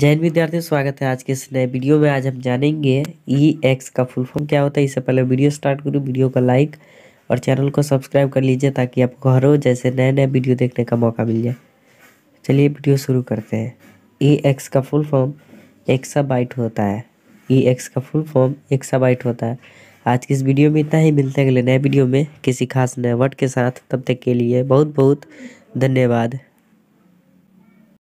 जैन विद्यार्थी स्वागत है आज के इस नए वीडियो में आज हम जानेंगे ई e एक्स का फुल फॉर्म क्या होता है इससे पहले वीडियो स्टार्ट करूँ वीडियो को लाइक और चैनल को सब्सक्राइब कर लीजिए ताकि आपको घरों जैसे नए नए वीडियो देखने का मौका मिल जाए चलिए वीडियो शुरू करते हैं ई e एक्स का फुल फॉर्म एक्सा बाइट होता है ई e एक्स का फुल फॉर्म एक्सा बाइट होता है आज की इस वीडियो में इतना ही मिलते हैं अगले नए वीडियो में किसी खास नए वर्ड के साथ तब तक के लिए बहुत बहुत धन्यवाद